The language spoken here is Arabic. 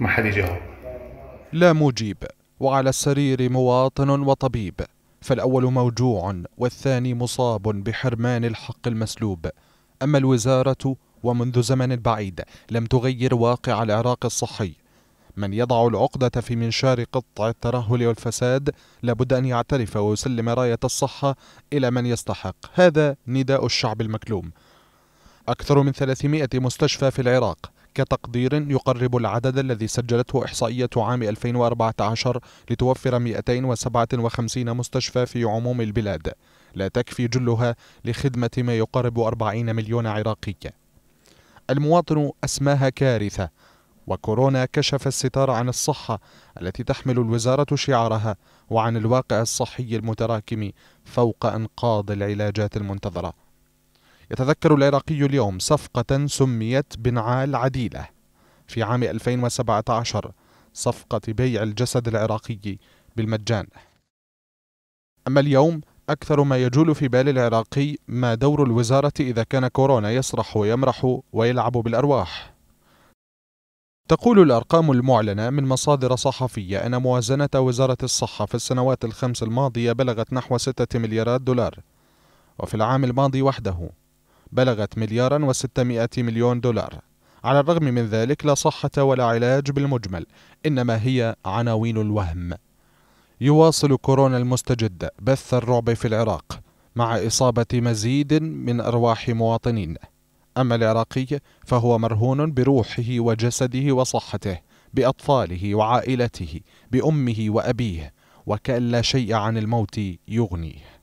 ما حد يجاوب لا مجيب وعلى السرير مواطن وطبيب فالأول موجوع والثاني مصاب بحرمان الحق المسلوب أما الوزارة ومنذ زمن بعيد لم تغير واقع العراق الصحي من يضع العقدة في منشار قطع الترهل والفساد لابد أن يعترف ويسلم راية الصحة إلى من يستحق هذا نداء الشعب المكلوم أكثر من 300 مستشفى في العراق كتقدير يقرب العدد الذي سجلته إحصائية عام 2014 لتوفر 257 مستشفى في عموم البلاد لا تكفي جلها لخدمة ما يقرب 40 مليون عراقي المواطن أسماها كارثة وكورونا كشف الستار عن الصحة التي تحمل الوزارة شعارها وعن الواقع الصحي المتراكم فوق أنقاض العلاجات المنتظرة يتذكر العراقي اليوم صفقة سميت بنعال عديلة في عام 2017 صفقة بيع الجسد العراقي بالمجان أما اليوم أكثر ما يجول في بال العراقي ما دور الوزارة إذا كان كورونا يسرح ويمرح ويلعب بالأرواح تقول الأرقام المعلنة من مصادر صحفية أن موازنة وزارة الصحة في السنوات الخمس الماضية بلغت نحو 6 مليارات دولار وفي العام الماضي وحده بلغت مليارا وستمائة مليون دولار على الرغم من ذلك لا صحة ولا علاج بالمجمل إنما هي عناوين الوهم يواصل كورونا المستجد بث الرعب في العراق مع إصابة مزيد من أرواح مواطنين أما العراقي فهو مرهون بروحه وجسده وصحته بأطفاله وعائلته بأمه وأبيه وكأن لا شيء عن الموت يغنيه